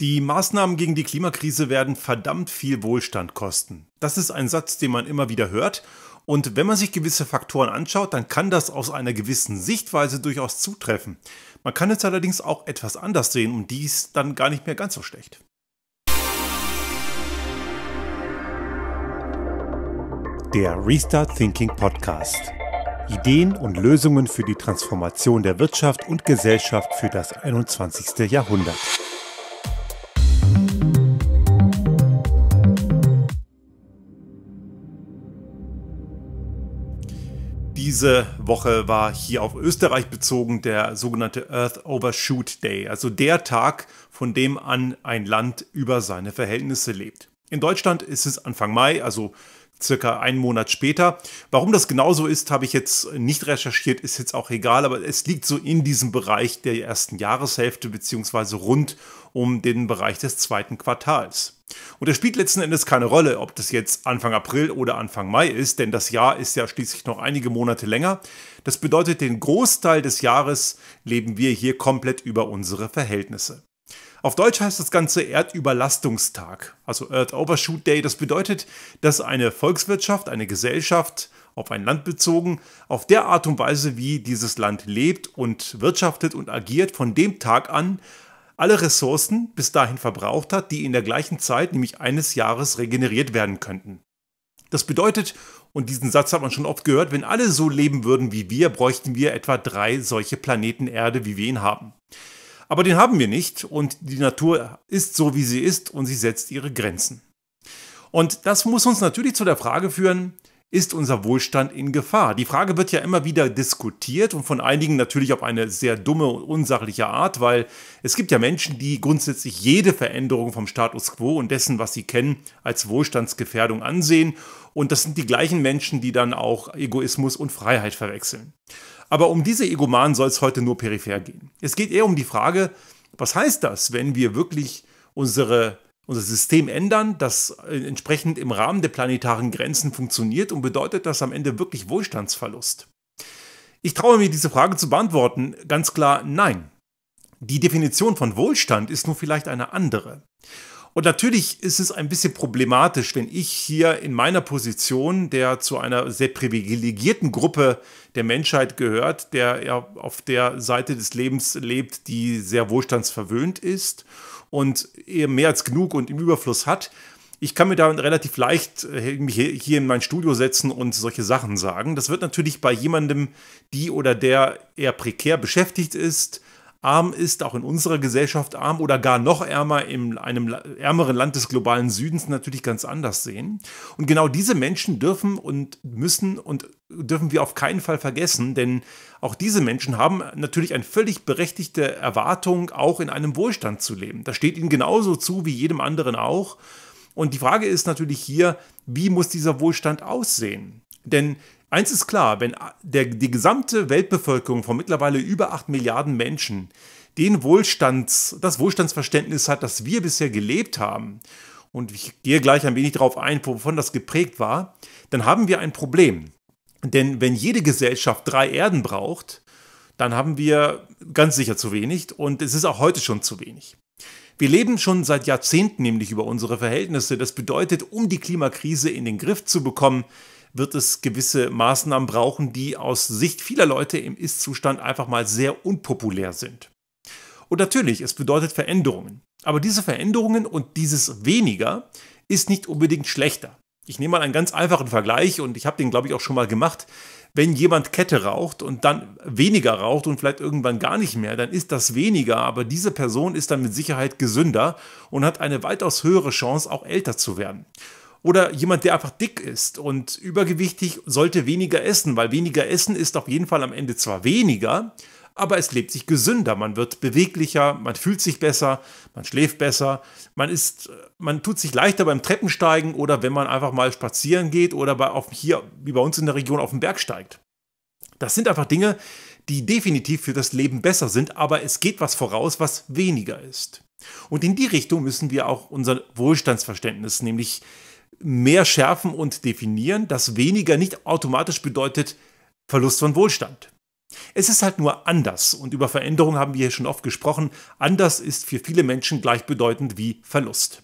Die Maßnahmen gegen die Klimakrise werden verdammt viel Wohlstand kosten. Das ist ein Satz, den man immer wieder hört. Und wenn man sich gewisse Faktoren anschaut, dann kann das aus einer gewissen Sichtweise durchaus zutreffen. Man kann es allerdings auch etwas anders sehen und dies dann gar nicht mehr ganz so schlecht. Der Restart Thinking Podcast. Ideen und Lösungen für die Transformation der Wirtschaft und Gesellschaft für das 21. Jahrhundert. diese Woche war hier auf Österreich bezogen der sogenannte Earth Overshoot Day, also der Tag, von dem an ein Land über seine Verhältnisse lebt. In Deutschland ist es Anfang Mai, also circa einen Monat später. Warum das genauso ist, habe ich jetzt nicht recherchiert, ist jetzt auch egal, aber es liegt so in diesem Bereich der ersten Jahreshälfte beziehungsweise rund um den Bereich des zweiten Quartals. Und das spielt letzten Endes keine Rolle, ob das jetzt Anfang April oder Anfang Mai ist, denn das Jahr ist ja schließlich noch einige Monate länger. Das bedeutet, den Großteil des Jahres leben wir hier komplett über unsere Verhältnisse. Auf Deutsch heißt das Ganze Erdüberlastungstag, also Earth Overshoot Day. Das bedeutet, dass eine Volkswirtschaft, eine Gesellschaft, auf ein Land bezogen, auf der Art und Weise, wie dieses Land lebt und wirtschaftet und agiert, von dem Tag an, alle Ressourcen bis dahin verbraucht hat, die in der gleichen Zeit, nämlich eines Jahres, regeneriert werden könnten. Das bedeutet, und diesen Satz hat man schon oft gehört, wenn alle so leben würden wie wir, bräuchten wir etwa drei solche Planeten Erde, wie wir ihn haben. Aber den haben wir nicht und die Natur ist so, wie sie ist und sie setzt ihre Grenzen. Und das muss uns natürlich zu der Frage führen, ist unser Wohlstand in Gefahr? Die Frage wird ja immer wieder diskutiert und von einigen natürlich auf eine sehr dumme und unsachliche Art, weil es gibt ja Menschen, die grundsätzlich jede Veränderung vom Status quo und dessen, was sie kennen, als Wohlstandsgefährdung ansehen. Und das sind die gleichen Menschen, die dann auch Egoismus und Freiheit verwechseln. Aber um diese Egomanen soll es heute nur peripher gehen. Es geht eher um die Frage, was heißt das, wenn wir wirklich unsere unser System ändern, das äh, entsprechend im Rahmen der planetaren Grenzen funktioniert und bedeutet das am Ende wirklich Wohlstandsverlust? Ich traue mir diese Frage zu beantworten, ganz klar nein. Die Definition von Wohlstand ist nun vielleicht eine andere. Und natürlich ist es ein bisschen problematisch, wenn ich hier in meiner Position, der zu einer sehr privilegierten Gruppe der Menschheit gehört, der ja auf der Seite des Lebens lebt, die sehr wohlstandsverwöhnt ist und er mehr als genug und im Überfluss hat. Ich kann mir da relativ leicht mich äh, hier in mein Studio setzen und solche Sachen sagen. Das wird natürlich bei jemandem, die oder der eher prekär beschäftigt ist, arm ist, auch in unserer Gesellschaft arm oder gar noch ärmer in einem ärmeren Land des globalen Südens natürlich ganz anders sehen. Und genau diese Menschen dürfen und müssen und dürfen wir auf keinen Fall vergessen, denn auch diese Menschen haben natürlich eine völlig berechtigte Erwartung, auch in einem Wohlstand zu leben. Das steht ihnen genauso zu wie jedem anderen auch. Und die Frage ist natürlich hier, wie muss dieser Wohlstand aussehen? Denn eins ist klar, wenn der, die gesamte Weltbevölkerung von mittlerweile über 8 Milliarden Menschen den Wohlstands, das Wohlstandsverständnis hat, das wir bisher gelebt haben, und ich gehe gleich ein wenig darauf ein, wovon das geprägt war, dann haben wir ein Problem. Denn wenn jede Gesellschaft drei Erden braucht, dann haben wir ganz sicher zu wenig und es ist auch heute schon zu wenig. Wir leben schon seit Jahrzehnten nämlich über unsere Verhältnisse. Das bedeutet, um die Klimakrise in den Griff zu bekommen, wird es gewisse Maßnahmen brauchen, die aus Sicht vieler Leute im Ist-Zustand einfach mal sehr unpopulär sind. Und natürlich, es bedeutet Veränderungen. Aber diese Veränderungen und dieses weniger ist nicht unbedingt schlechter. Ich nehme mal einen ganz einfachen Vergleich und ich habe den, glaube ich, auch schon mal gemacht. Wenn jemand Kette raucht und dann weniger raucht und vielleicht irgendwann gar nicht mehr, dann ist das weniger, aber diese Person ist dann mit Sicherheit gesünder und hat eine weitaus höhere Chance, auch älter zu werden oder jemand, der einfach dick ist und übergewichtig sollte weniger essen, weil weniger essen ist auf jeden Fall am Ende zwar weniger, aber es lebt sich gesünder, man wird beweglicher, man fühlt sich besser, man schläft besser, man ist, man tut sich leichter beim Treppensteigen oder wenn man einfach mal spazieren geht oder bei, auf, hier, wie bei uns in der Region, auf den Berg steigt. Das sind einfach Dinge, die definitiv für das Leben besser sind, aber es geht was voraus, was weniger ist. Und in die Richtung müssen wir auch unser Wohlstandsverständnis, nämlich mehr schärfen und definieren, dass weniger nicht automatisch bedeutet Verlust von Wohlstand. Es ist halt nur anders und über Veränderung haben wir hier schon oft gesprochen. Anders ist für viele Menschen gleichbedeutend wie Verlust.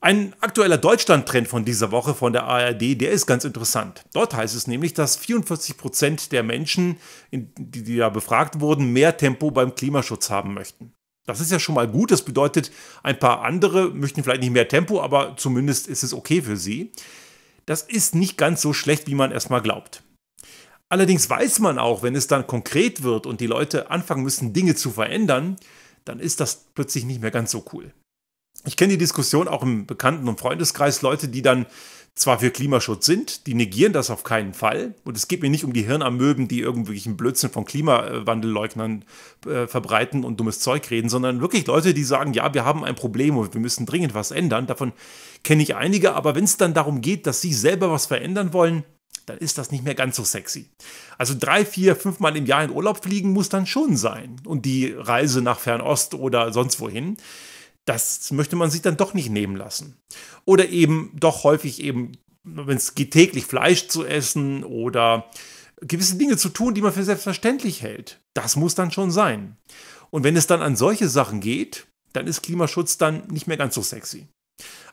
Ein aktueller Deutschland-Trend von dieser Woche von der ARD, der ist ganz interessant. Dort heißt es nämlich, dass 44 Prozent der Menschen, die da befragt wurden, mehr Tempo beim Klimaschutz haben möchten. Das ist ja schon mal gut. Das bedeutet, ein paar andere möchten vielleicht nicht mehr Tempo, aber zumindest ist es okay für sie. Das ist nicht ganz so schlecht, wie man erstmal glaubt. Allerdings weiß man auch, wenn es dann konkret wird und die Leute anfangen müssen, Dinge zu verändern, dann ist das plötzlich nicht mehr ganz so cool ich kenne die Diskussion auch im Bekannten- und Freundeskreis, Leute, die dann zwar für Klimaschutz sind, die negieren das auf keinen Fall. Und es geht mir nicht um die Hirnamöben, die irgendwelchen Blödsinn von Klimawandelleugnern äh, verbreiten und dummes Zeug reden, sondern wirklich Leute, die sagen, ja, wir haben ein Problem und wir müssen dringend was ändern. Davon kenne ich einige, aber wenn es dann darum geht, dass sie selber was verändern wollen, dann ist das nicht mehr ganz so sexy. Also drei, vier, fünfmal im Jahr in Urlaub fliegen muss dann schon sein. Und die Reise nach Fernost oder sonst wohin das möchte man sich dann doch nicht nehmen lassen. Oder eben doch häufig eben, wenn es geht, täglich Fleisch zu essen oder gewisse Dinge zu tun, die man für selbstverständlich hält. Das muss dann schon sein. Und wenn es dann an solche Sachen geht, dann ist Klimaschutz dann nicht mehr ganz so sexy.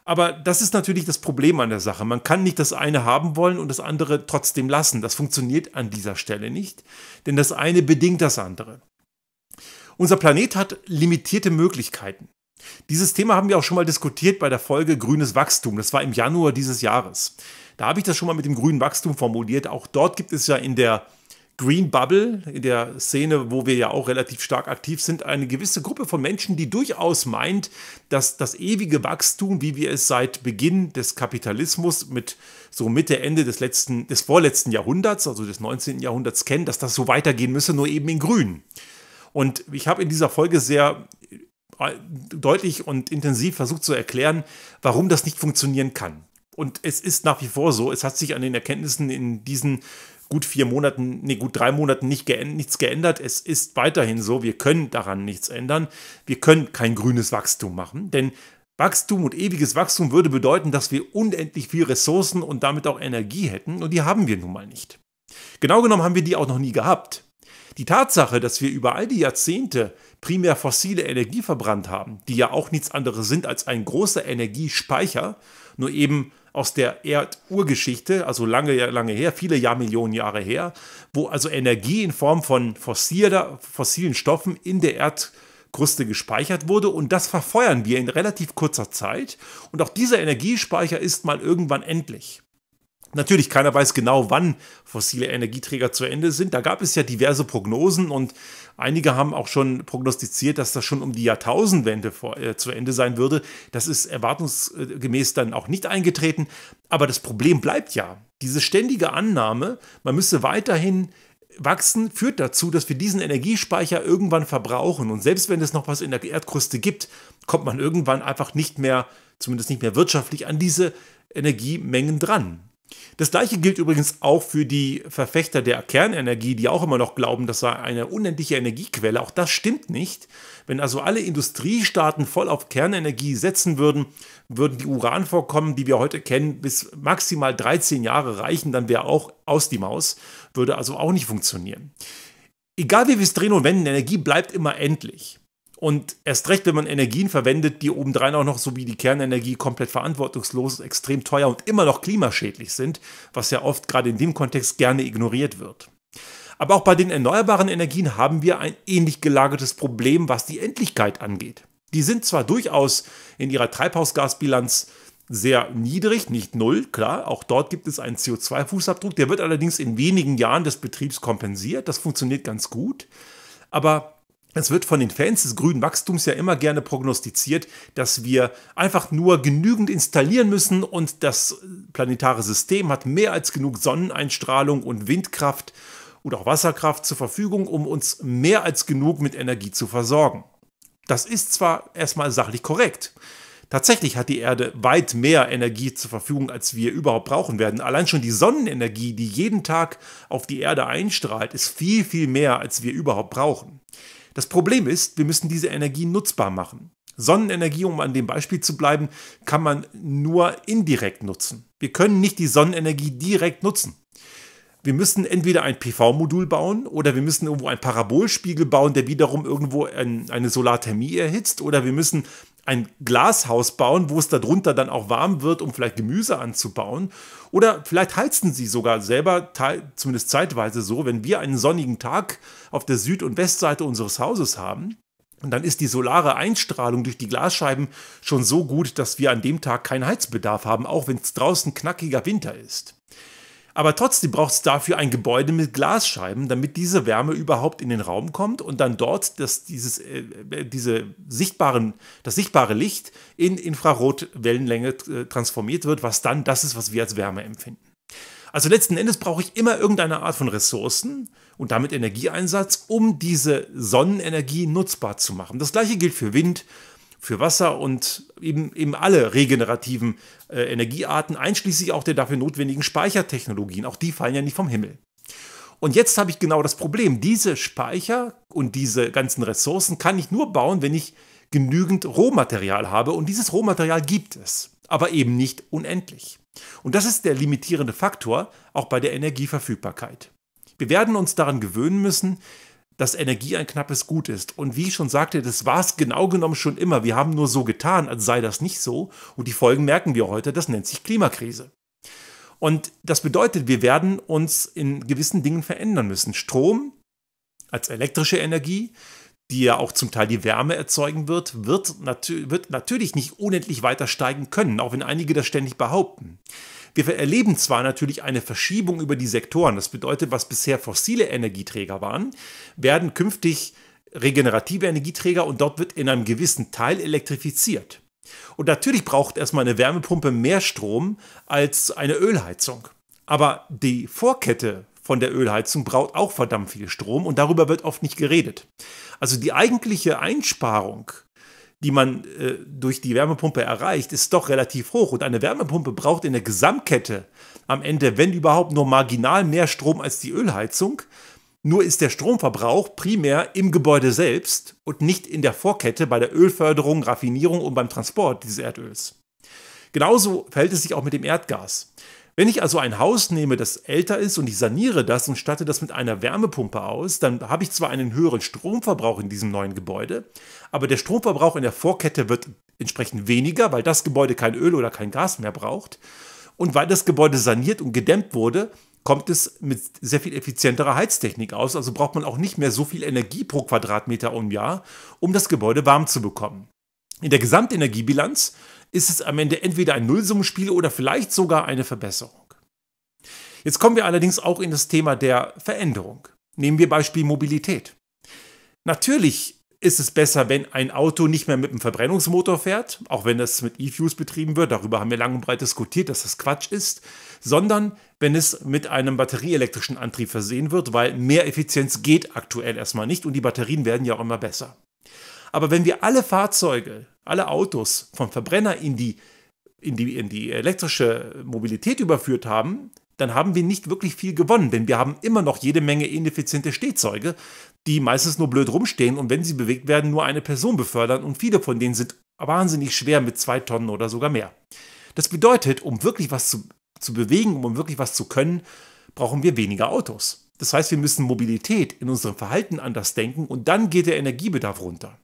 Aber das ist natürlich das Problem an der Sache. Man kann nicht das eine haben wollen und das andere trotzdem lassen. Das funktioniert an dieser Stelle nicht, denn das eine bedingt das andere. Unser Planet hat limitierte Möglichkeiten. Dieses Thema haben wir auch schon mal diskutiert bei der Folge Grünes Wachstum. Das war im Januar dieses Jahres. Da habe ich das schon mal mit dem grünen Wachstum formuliert. Auch dort gibt es ja in der Green Bubble, in der Szene, wo wir ja auch relativ stark aktiv sind, eine gewisse Gruppe von Menschen, die durchaus meint, dass das ewige Wachstum, wie wir es seit Beginn des Kapitalismus mit so Mitte, Ende des letzten, des vorletzten Jahrhunderts, also des 19. Jahrhunderts kennen, dass das so weitergehen müsse, nur eben in Grün. Und ich habe in dieser Folge sehr deutlich und intensiv versucht zu erklären, warum das nicht funktionieren kann. Und es ist nach wie vor so, es hat sich an den Erkenntnissen in diesen gut vier Monaten, nee, gut drei Monaten nicht geändert, nichts geändert. Es ist weiterhin so, wir können daran nichts ändern. Wir können kein grünes Wachstum machen, denn Wachstum und ewiges Wachstum würde bedeuten, dass wir unendlich viel Ressourcen und damit auch Energie hätten und die haben wir nun mal nicht. Genau genommen haben wir die auch noch nie gehabt. Die Tatsache, dass wir über all die Jahrzehnte primär fossile Energie verbrannt haben, die ja auch nichts anderes sind als ein großer Energiespeicher, nur eben aus der Erdurgeschichte, also lange, lange her, viele Jahrmillionen Jahre her, wo also Energie in Form von fossiler, fossilen Stoffen in der Erdkruste gespeichert wurde und das verfeuern wir in relativ kurzer Zeit und auch dieser Energiespeicher ist mal irgendwann endlich. Natürlich, keiner weiß genau, wann fossile Energieträger zu Ende sind. Da gab es ja diverse Prognosen und einige haben auch schon prognostiziert, dass das schon um die Jahrtausendwende vor, äh, zu Ende sein würde. Das ist erwartungsgemäß dann auch nicht eingetreten. Aber das Problem bleibt ja. Diese ständige Annahme, man müsse weiterhin wachsen, führt dazu, dass wir diesen Energiespeicher irgendwann verbrauchen. Und selbst wenn es noch was in der Erdkruste gibt, kommt man irgendwann einfach nicht mehr, zumindest nicht mehr wirtschaftlich, an diese Energiemengen dran. Das gleiche gilt übrigens auch für die Verfechter der Kernenergie, die auch immer noch glauben, das sei eine unendliche Energiequelle. Auch das stimmt nicht. Wenn also alle Industriestaaten voll auf Kernenergie setzen würden, würden die Uranvorkommen, die wir heute kennen, bis maximal 13 Jahre reichen, dann wäre auch aus die Maus, würde also auch nicht funktionieren. Egal wie wir es drehen und wenden, Energie bleibt immer endlich. Und erst recht, wenn man Energien verwendet, die obendrein auch noch so wie die Kernenergie komplett verantwortungslos, extrem teuer und immer noch klimaschädlich sind, was ja oft gerade in dem Kontext gerne ignoriert wird. Aber auch bei den erneuerbaren Energien haben wir ein ähnlich gelagertes Problem, was die Endlichkeit angeht. Die sind zwar durchaus in ihrer Treibhausgasbilanz sehr niedrig, nicht null, klar, auch dort gibt es einen CO2-Fußabdruck, der wird allerdings in wenigen Jahren des Betriebs kompensiert, das funktioniert ganz gut, aber es wird von den Fans des grünen Wachstums ja immer gerne prognostiziert, dass wir einfach nur genügend installieren müssen und das planetare System hat mehr als genug Sonneneinstrahlung und Windkraft oder auch Wasserkraft zur Verfügung, um uns mehr als genug mit Energie zu versorgen. Das ist zwar erstmal sachlich korrekt. Tatsächlich hat die Erde weit mehr Energie zur Verfügung, als wir überhaupt brauchen werden. Allein schon die Sonnenenergie, die jeden Tag auf die Erde einstrahlt, ist viel, viel mehr, als wir überhaupt brauchen. Das Problem ist, wir müssen diese Energie nutzbar machen. Sonnenenergie, um an dem Beispiel zu bleiben, kann man nur indirekt nutzen. Wir können nicht die Sonnenenergie direkt nutzen. Wir müssen entweder ein PV-Modul bauen oder wir müssen irgendwo einen Parabolspiegel bauen, der wiederum irgendwo eine Solarthermie erhitzt oder wir müssen ein Glashaus bauen, wo es darunter dann auch warm wird, um vielleicht Gemüse anzubauen. Oder vielleicht heizen sie sogar selber, zumindest zeitweise so, wenn wir einen sonnigen Tag auf der Süd- und Westseite unseres Hauses haben. Und dann ist die solare Einstrahlung durch die Glasscheiben schon so gut, dass wir an dem Tag keinen Heizbedarf haben, auch wenn es draußen knackiger Winter ist. Aber trotzdem braucht es dafür ein Gebäude mit Glasscheiben, damit diese Wärme überhaupt in den Raum kommt und dann dort das, dieses, äh, äh, diese sichtbaren, das sichtbare Licht in Infrarotwellenlänge äh, transformiert wird, was dann das ist, was wir als Wärme empfinden. Also letzten Endes brauche ich immer irgendeine Art von Ressourcen und damit Energieeinsatz, um diese Sonnenenergie nutzbar zu machen. Das gleiche gilt für Wind, für Wasser und eben, eben alle regenerativen äh, Energiearten, einschließlich auch der dafür notwendigen Speichertechnologien. Auch die fallen ja nicht vom Himmel. Und jetzt habe ich genau das Problem. Diese Speicher und diese ganzen Ressourcen kann ich nur bauen, wenn ich genügend Rohmaterial habe. Und dieses Rohmaterial gibt es, aber eben nicht unendlich. Und das ist der limitierende Faktor auch bei der Energieverfügbarkeit. Wir werden uns daran gewöhnen müssen, dass Energie ein knappes Gut ist. Und wie ich schon sagte, das war es genau genommen schon immer. Wir haben nur so getan, als sei das nicht so. Und die Folgen merken wir heute. Das nennt sich Klimakrise. Und das bedeutet, wir werden uns in gewissen Dingen verändern müssen. Strom als elektrische Energie, die ja auch zum Teil die Wärme erzeugen wird, wird, nat wird natürlich nicht unendlich weiter steigen können, auch wenn einige das ständig behaupten. Wir erleben zwar natürlich eine Verschiebung über die Sektoren, das bedeutet, was bisher fossile Energieträger waren, werden künftig regenerative Energieträger und dort wird in einem gewissen Teil elektrifiziert. Und natürlich braucht erstmal eine Wärmepumpe mehr Strom als eine Ölheizung. Aber die Vorkette von der Ölheizung braucht auch verdammt viel Strom und darüber wird oft nicht geredet. Also die eigentliche Einsparung die man äh, durch die Wärmepumpe erreicht, ist doch relativ hoch. Und eine Wärmepumpe braucht in der Gesamtkette am Ende, wenn überhaupt, nur marginal mehr Strom als die Ölheizung. Nur ist der Stromverbrauch primär im Gebäude selbst und nicht in der Vorkette bei der Ölförderung, Raffinierung und beim Transport dieses Erdöls. Genauso verhält es sich auch mit dem Erdgas. Wenn ich also ein Haus nehme, das älter ist und ich saniere das und statte das mit einer Wärmepumpe aus, dann habe ich zwar einen höheren Stromverbrauch in diesem neuen Gebäude, aber der Stromverbrauch in der Vorkette wird entsprechend weniger, weil das Gebäude kein Öl oder kein Gas mehr braucht. Und weil das Gebäude saniert und gedämmt wurde, kommt es mit sehr viel effizienterer Heiztechnik aus. Also braucht man auch nicht mehr so viel Energie pro Quadratmeter im Jahr, um das Gebäude warm zu bekommen. In der Gesamtenergiebilanz ist es am Ende entweder ein Nullsummenspiel oder vielleicht sogar eine Verbesserung. Jetzt kommen wir allerdings auch in das Thema der Veränderung. Nehmen wir Beispiel Mobilität. Natürlich ist es besser, wenn ein Auto nicht mehr mit einem Verbrennungsmotor fährt, auch wenn es mit E-Fuels betrieben wird, darüber haben wir lang und breit diskutiert, dass das Quatsch ist, sondern wenn es mit einem batterieelektrischen Antrieb versehen wird, weil mehr Effizienz geht aktuell erstmal nicht und die Batterien werden ja auch immer besser. Aber wenn wir alle Fahrzeuge alle Autos vom Verbrenner in die, in die, in die elektrische Mobilität überführt haben, dann haben wir nicht wirklich viel gewonnen, denn wir haben immer noch jede Menge ineffiziente Stehzeuge, die meistens nur blöd rumstehen und wenn sie bewegt werden, nur eine Person befördern und viele von denen sind wahnsinnig schwer mit zwei Tonnen oder sogar mehr. Das bedeutet, um wirklich was zu, zu bewegen, um wirklich was zu können, brauchen wir weniger Autos. Das heißt, wir müssen Mobilität in unserem Verhalten anders denken und dann geht der Energiebedarf runter.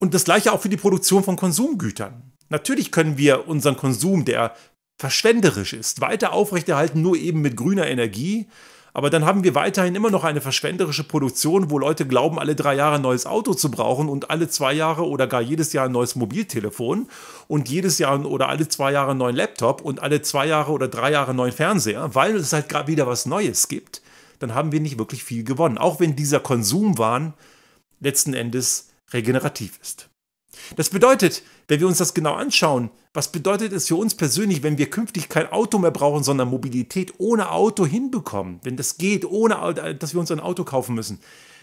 Und das gleiche auch für die Produktion von Konsumgütern. Natürlich können wir unseren Konsum, der verschwenderisch ist, weiter aufrechterhalten, nur eben mit grüner Energie. Aber dann haben wir weiterhin immer noch eine verschwenderische Produktion, wo Leute glauben, alle drei Jahre ein neues Auto zu brauchen und alle zwei Jahre oder gar jedes Jahr ein neues Mobiltelefon und jedes Jahr oder alle zwei Jahre einen neuen Laptop und alle zwei Jahre oder drei Jahre einen neuen Fernseher, weil es halt gerade wieder was Neues gibt. Dann haben wir nicht wirklich viel gewonnen. Auch wenn dieser Konsumwahn letzten Endes regenerativ ist. Das bedeutet, wenn wir uns das genau anschauen, was bedeutet es für uns persönlich, wenn wir künftig kein Auto mehr brauchen, sondern Mobilität ohne Auto hinbekommen, wenn das geht, ohne dass wir uns ein Auto kaufen müssen.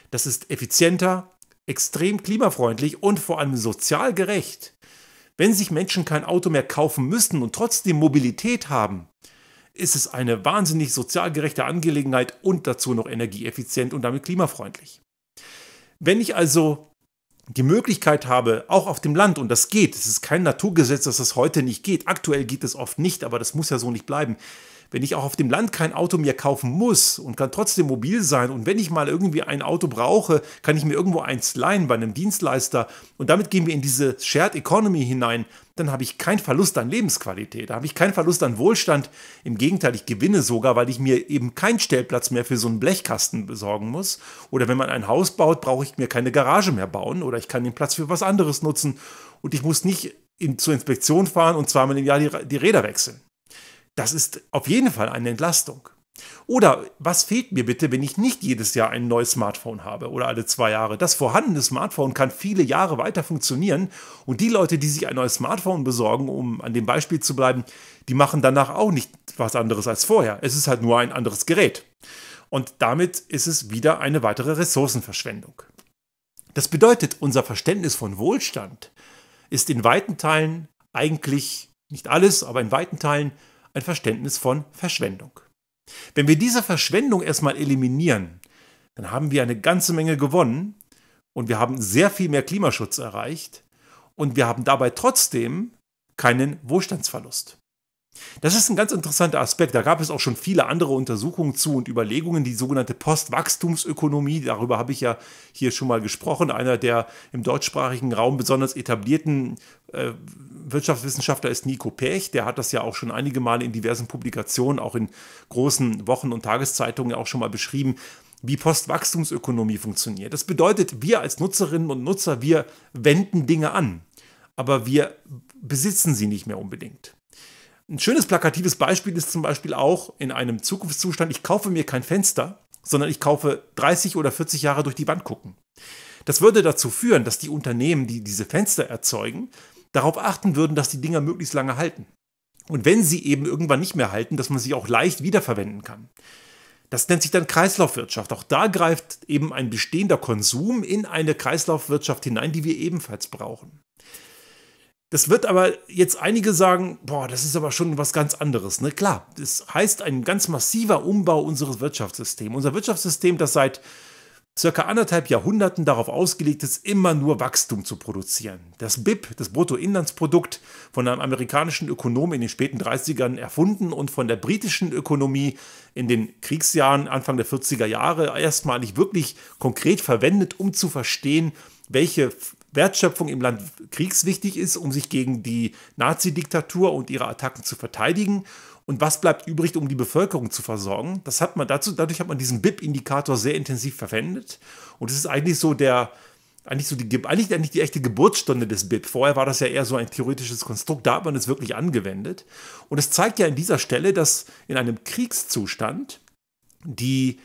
Das ist effizienter, extrem klimafreundlich und vor allem sozial gerecht. Wenn sich Menschen kein Auto mehr kaufen müssen und trotzdem Mobilität haben, ist es eine wahnsinnig sozial gerechte Angelegenheit und dazu noch energieeffizient und damit klimafreundlich. Wenn ich also die Möglichkeit habe, auch auf dem Land, und das geht, es ist kein Naturgesetz, dass das heute nicht geht, aktuell geht es oft nicht, aber das muss ja so nicht bleiben, wenn ich auch auf dem Land kein Auto mehr kaufen muss und kann trotzdem mobil sein und wenn ich mal irgendwie ein Auto brauche, kann ich mir irgendwo eins leihen bei einem Dienstleister und damit gehen wir in diese Shared Economy hinein, dann habe ich keinen Verlust an Lebensqualität, da habe ich keinen Verlust an Wohlstand. Im Gegenteil, ich gewinne sogar, weil ich mir eben keinen Stellplatz mehr für so einen Blechkasten besorgen muss. Oder wenn man ein Haus baut, brauche ich mir keine Garage mehr bauen oder ich kann den Platz für was anderes nutzen und ich muss nicht in, zur Inspektion fahren und zweimal im Jahr die, die Räder wechseln. Das ist auf jeden Fall eine Entlastung. Oder was fehlt mir bitte, wenn ich nicht jedes Jahr ein neues Smartphone habe oder alle zwei Jahre? Das vorhandene Smartphone kann viele Jahre weiter funktionieren und die Leute, die sich ein neues Smartphone besorgen, um an dem Beispiel zu bleiben, die machen danach auch nicht was anderes als vorher. Es ist halt nur ein anderes Gerät. Und damit ist es wieder eine weitere Ressourcenverschwendung. Das bedeutet, unser Verständnis von Wohlstand ist in weiten Teilen eigentlich, nicht alles, aber in weiten Teilen ein Verständnis von Verschwendung. Wenn wir diese Verschwendung erstmal eliminieren, dann haben wir eine ganze Menge gewonnen und wir haben sehr viel mehr Klimaschutz erreicht und wir haben dabei trotzdem keinen Wohlstandsverlust. Das ist ein ganz interessanter Aspekt. Da gab es auch schon viele andere Untersuchungen zu und Überlegungen, die sogenannte Postwachstumsökonomie. Darüber habe ich ja hier schon mal gesprochen. Einer der im deutschsprachigen Raum besonders etablierten äh, Wirtschaftswissenschaftler ist Nico Pech, der hat das ja auch schon einige Male in diversen Publikationen, auch in großen Wochen- und Tageszeitungen auch schon mal beschrieben, wie Postwachstumsökonomie funktioniert. Das bedeutet, wir als Nutzerinnen und Nutzer, wir wenden Dinge an, aber wir besitzen sie nicht mehr unbedingt. Ein schönes plakatives Beispiel ist zum Beispiel auch in einem Zukunftszustand, ich kaufe mir kein Fenster, sondern ich kaufe 30 oder 40 Jahre durch die Wand gucken. Das würde dazu führen, dass die Unternehmen, die diese Fenster erzeugen, darauf achten würden, dass die Dinger möglichst lange halten. Und wenn sie eben irgendwann nicht mehr halten, dass man sie auch leicht wiederverwenden kann. Das nennt sich dann Kreislaufwirtschaft. Auch da greift eben ein bestehender Konsum in eine Kreislaufwirtschaft hinein, die wir ebenfalls brauchen. Das wird aber jetzt einige sagen, boah, das ist aber schon was ganz anderes. Ne? Klar, das heißt ein ganz massiver Umbau unseres Wirtschaftssystems. Unser Wirtschaftssystem, das seit circa anderthalb Jahrhunderten darauf ausgelegt ist, immer nur Wachstum zu produzieren. Das BIP, das Bruttoinlandsprodukt, von einem amerikanischen Ökonom in den späten 30ern erfunden und von der britischen Ökonomie in den Kriegsjahren Anfang der 40er Jahre erstmalig wirklich konkret verwendet, um zu verstehen, welche Wertschöpfung im Land kriegswichtig ist, um sich gegen die Nazi-Diktatur und ihre Attacken zu verteidigen und was bleibt übrig, um die Bevölkerung zu versorgen? Das hat man dazu, dadurch hat man diesen BIP-Indikator sehr intensiv verwendet. Und es ist eigentlich so der, eigentlich so die, eigentlich, eigentlich die echte Geburtsstunde des BIP. Vorher war das ja eher so ein theoretisches Konstrukt, da hat man es wirklich angewendet. Und es zeigt ja an dieser Stelle, dass in einem Kriegszustand die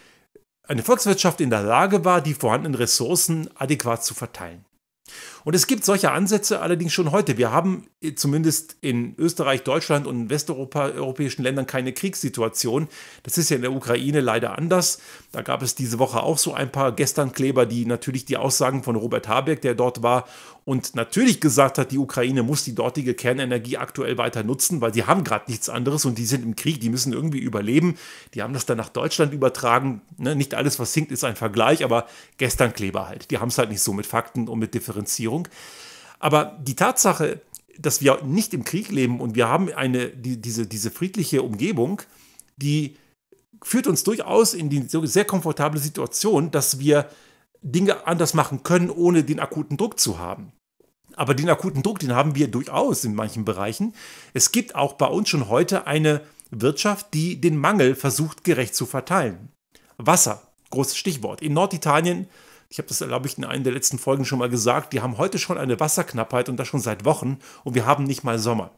eine Volkswirtschaft in der Lage war, die vorhandenen Ressourcen adäquat zu verteilen. Und es gibt solche Ansätze allerdings schon heute. Wir haben äh, zumindest in Österreich, Deutschland und westeuropäischen Ländern keine Kriegssituation. Das ist ja in der Ukraine leider anders. Da gab es diese Woche auch so ein paar Gesternkleber, die natürlich die Aussagen von Robert Habeck, der dort war und natürlich gesagt hat, die Ukraine muss die dortige Kernenergie aktuell weiter nutzen, weil sie haben gerade nichts anderes und die sind im Krieg, die müssen irgendwie überleben. Die haben das dann nach Deutschland übertragen. Ne? Nicht alles, was sinkt, ist ein Vergleich, aber gestern Kleber halt. Die haben es halt nicht so mit Fakten und mit Differenzierung Globalisierung. Aber die Tatsache, dass wir nicht im Krieg leben und wir haben eine, die, diese, diese friedliche Umgebung, die führt uns durchaus in die sehr komfortable Situation, dass wir Dinge anders machen können, ohne den akuten Druck zu haben. Aber den akuten Druck, den haben wir durchaus in manchen Bereichen. Es gibt auch bei uns schon heute eine Wirtschaft, die den Mangel versucht gerecht zu verteilen. Wasser, großes Stichwort. In Norditalien ich habe das, glaube ich, in einer der letzten Folgen schon mal gesagt, die haben heute schon eine Wasserknappheit und das schon seit Wochen und wir haben nicht mal Sommer.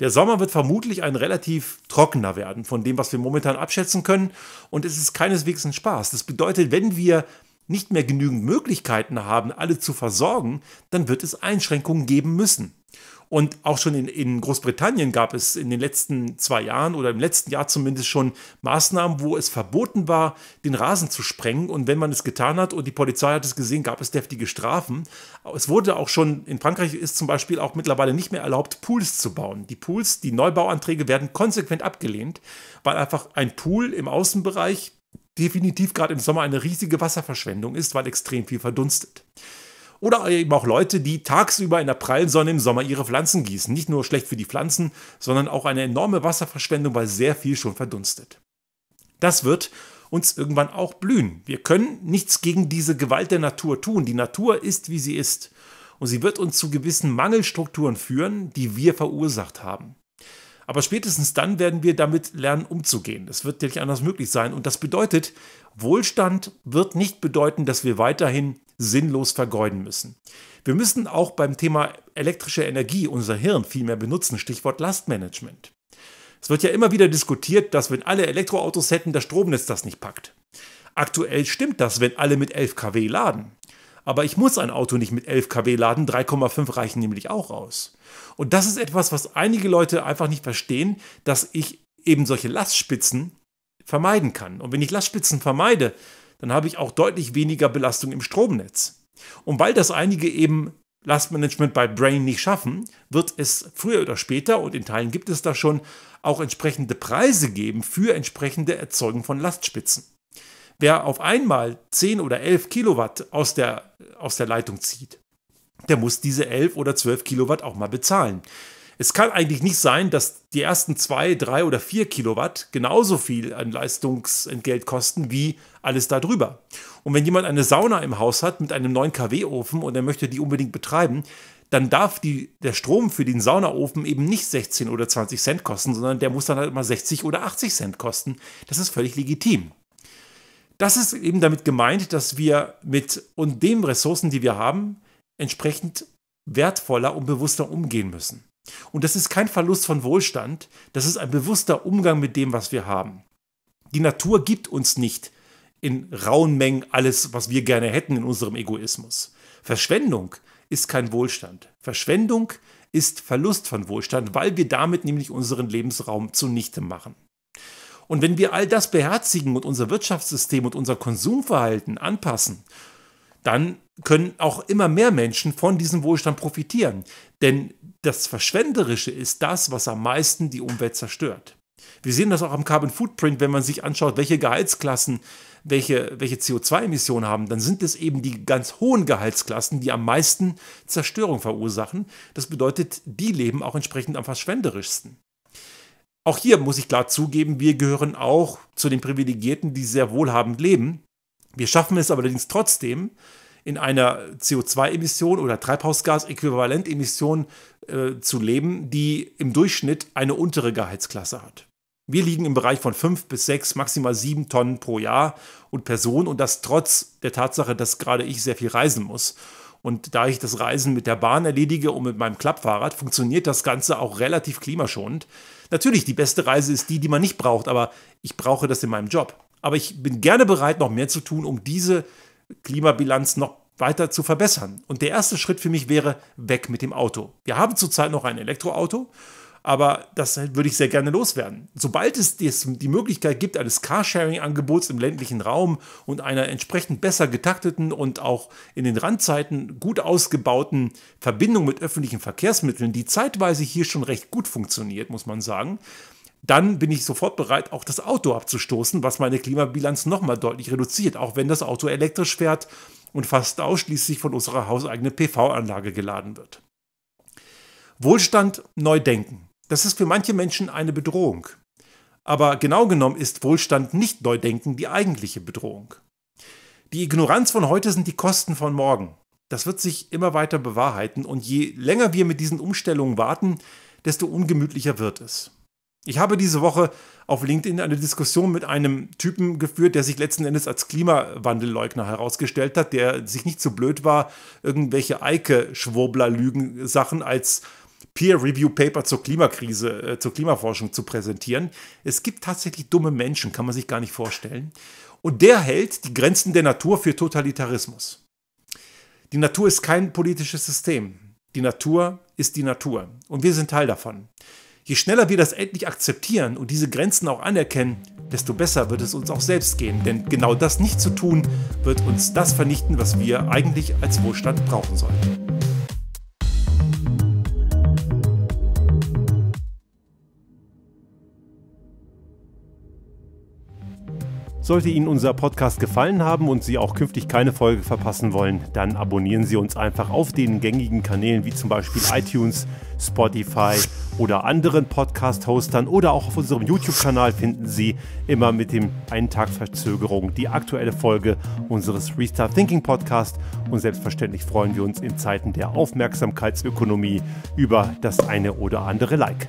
Der Sommer wird vermutlich ein relativ trockener werden von dem, was wir momentan abschätzen können und es ist keineswegs ein Spaß. Das bedeutet, wenn wir nicht mehr genügend Möglichkeiten haben, alle zu versorgen, dann wird es Einschränkungen geben müssen. Und auch schon in, in Großbritannien gab es in den letzten zwei Jahren oder im letzten Jahr zumindest schon Maßnahmen, wo es verboten war, den Rasen zu sprengen. Und wenn man es getan hat und die Polizei hat es gesehen, gab es deftige Strafen. Es wurde auch schon, in Frankreich ist zum Beispiel auch mittlerweile nicht mehr erlaubt, Pools zu bauen. Die Pools, die Neubauanträge werden konsequent abgelehnt, weil einfach ein Pool im Außenbereich definitiv gerade im Sommer eine riesige Wasserverschwendung ist, weil extrem viel verdunstet. Oder eben auch Leute, die tagsüber in der prallen Sonne im Sommer ihre Pflanzen gießen. Nicht nur schlecht für die Pflanzen, sondern auch eine enorme Wasserverschwendung, weil sehr viel schon verdunstet. Das wird uns irgendwann auch blühen. Wir können nichts gegen diese Gewalt der Natur tun. Die Natur ist, wie sie ist. Und sie wird uns zu gewissen Mangelstrukturen führen, die wir verursacht haben. Aber spätestens dann werden wir damit lernen, umzugehen. Das wird nicht anders möglich sein. Und das bedeutet, Wohlstand wird nicht bedeuten, dass wir weiterhin sinnlos vergeuden müssen. Wir müssen auch beim Thema elektrische Energie unser Hirn viel mehr benutzen. Stichwort Lastmanagement. Es wird ja immer wieder diskutiert, dass wenn alle Elektroautos hätten, das Stromnetz das nicht packt. Aktuell stimmt das, wenn alle mit 11 kW laden. Aber ich muss ein Auto nicht mit 11 kW laden, 3,5 reichen nämlich auch aus. Und das ist etwas, was einige Leute einfach nicht verstehen, dass ich eben solche Lastspitzen vermeiden kann. Und wenn ich Lastspitzen vermeide, dann habe ich auch deutlich weniger Belastung im Stromnetz. Und weil das einige eben Lastmanagement bei Brain nicht schaffen, wird es früher oder später, und in Teilen gibt es da schon, auch entsprechende Preise geben für entsprechende Erzeugung von Lastspitzen. Wer auf einmal 10 oder 11 Kilowatt aus der, aus der Leitung zieht, der muss diese 11 oder 12 Kilowatt auch mal bezahlen. Es kann eigentlich nicht sein, dass die ersten 2, 3 oder 4 Kilowatt genauso viel an Leistungsentgelt kosten wie alles darüber. Und wenn jemand eine Sauna im Haus hat mit einem 9 kW-Ofen und er möchte die unbedingt betreiben, dann darf die, der Strom für den Saunaofen eben nicht 16 oder 20 Cent kosten, sondern der muss dann halt mal 60 oder 80 Cent kosten. Das ist völlig legitim. Das ist eben damit gemeint, dass wir mit und den Ressourcen, die wir haben, entsprechend wertvoller und bewusster umgehen müssen. Und das ist kein Verlust von Wohlstand, das ist ein bewusster Umgang mit dem, was wir haben. Die Natur gibt uns nicht in rauen Mengen alles, was wir gerne hätten in unserem Egoismus. Verschwendung ist kein Wohlstand. Verschwendung ist Verlust von Wohlstand, weil wir damit nämlich unseren Lebensraum zunichte machen. Und wenn wir all das beherzigen und unser Wirtschaftssystem und unser Konsumverhalten anpassen, dann können auch immer mehr Menschen von diesem Wohlstand profitieren. Denn das Verschwenderische ist das, was am meisten die Umwelt zerstört. Wir sehen das auch am Carbon Footprint, wenn man sich anschaut, welche Gehaltsklassen welche, welche CO2-Emissionen haben, dann sind es eben die ganz hohen Gehaltsklassen, die am meisten Zerstörung verursachen. Das bedeutet, die leben auch entsprechend am verschwenderischsten. Auch hier muss ich klar zugeben, wir gehören auch zu den Privilegierten, die sehr wohlhabend leben. Wir schaffen es allerdings trotzdem, in einer CO2-Emission oder Treibhausgas-Äquivalentemission äh, zu leben, die im Durchschnitt eine untere Gehaltsklasse hat. Wir liegen im Bereich von fünf bis sechs, maximal sieben Tonnen pro Jahr und Person und das trotz der Tatsache, dass gerade ich sehr viel reisen muss. Und da ich das Reisen mit der Bahn erledige und mit meinem Klappfahrrad, funktioniert das Ganze auch relativ klimaschonend. Natürlich, die beste Reise ist die, die man nicht braucht, aber ich brauche das in meinem Job. Aber ich bin gerne bereit, noch mehr zu tun, um diese Klimabilanz noch weiter zu verbessern. Und der erste Schritt für mich wäre weg mit dem Auto. Wir haben zurzeit noch ein Elektroauto aber das würde ich sehr gerne loswerden. Sobald es die Möglichkeit gibt eines Carsharing-Angebots im ländlichen Raum und einer entsprechend besser getakteten und auch in den Randzeiten gut ausgebauten Verbindung mit öffentlichen Verkehrsmitteln, die zeitweise hier schon recht gut funktioniert, muss man sagen, dann bin ich sofort bereit, auch das Auto abzustoßen, was meine Klimabilanz nochmal deutlich reduziert, auch wenn das Auto elektrisch fährt und fast ausschließlich von unserer hauseigenen PV-Anlage geladen wird. Wohlstand neu denken. Das ist für manche Menschen eine Bedrohung. Aber genau genommen ist Wohlstand nicht Neudenken die eigentliche Bedrohung. Die Ignoranz von heute sind die Kosten von morgen. Das wird sich immer weiter bewahrheiten und je länger wir mit diesen Umstellungen warten, desto ungemütlicher wird es. Ich habe diese Woche auf LinkedIn eine Diskussion mit einem Typen geführt, der sich letzten Endes als Klimawandelleugner herausgestellt hat, der sich nicht so blöd war, irgendwelche Eike-Schwurbler-Lügen-Sachen als Peer-Review-Paper zur Klimakrise, äh, zur Klimaforschung zu präsentieren. Es gibt tatsächlich dumme Menschen, kann man sich gar nicht vorstellen. Und der hält die Grenzen der Natur für Totalitarismus. Die Natur ist kein politisches System. Die Natur ist die Natur. Und wir sind Teil davon. Je schneller wir das endlich akzeptieren und diese Grenzen auch anerkennen, desto besser wird es uns auch selbst gehen. Denn genau das nicht zu tun, wird uns das vernichten, was wir eigentlich als Wohlstand brauchen sollten. Sollte Ihnen unser Podcast gefallen haben und Sie auch künftig keine Folge verpassen wollen, dann abonnieren Sie uns einfach auf den gängigen Kanälen wie zum Beispiel iTunes, Spotify oder anderen Podcast-Hostern oder auch auf unserem YouTube-Kanal finden Sie immer mit dem einen Tag Verzögerung die aktuelle Folge unseres Restart Thinking Podcast. Und selbstverständlich freuen wir uns in Zeiten der Aufmerksamkeitsökonomie über das eine oder andere Like.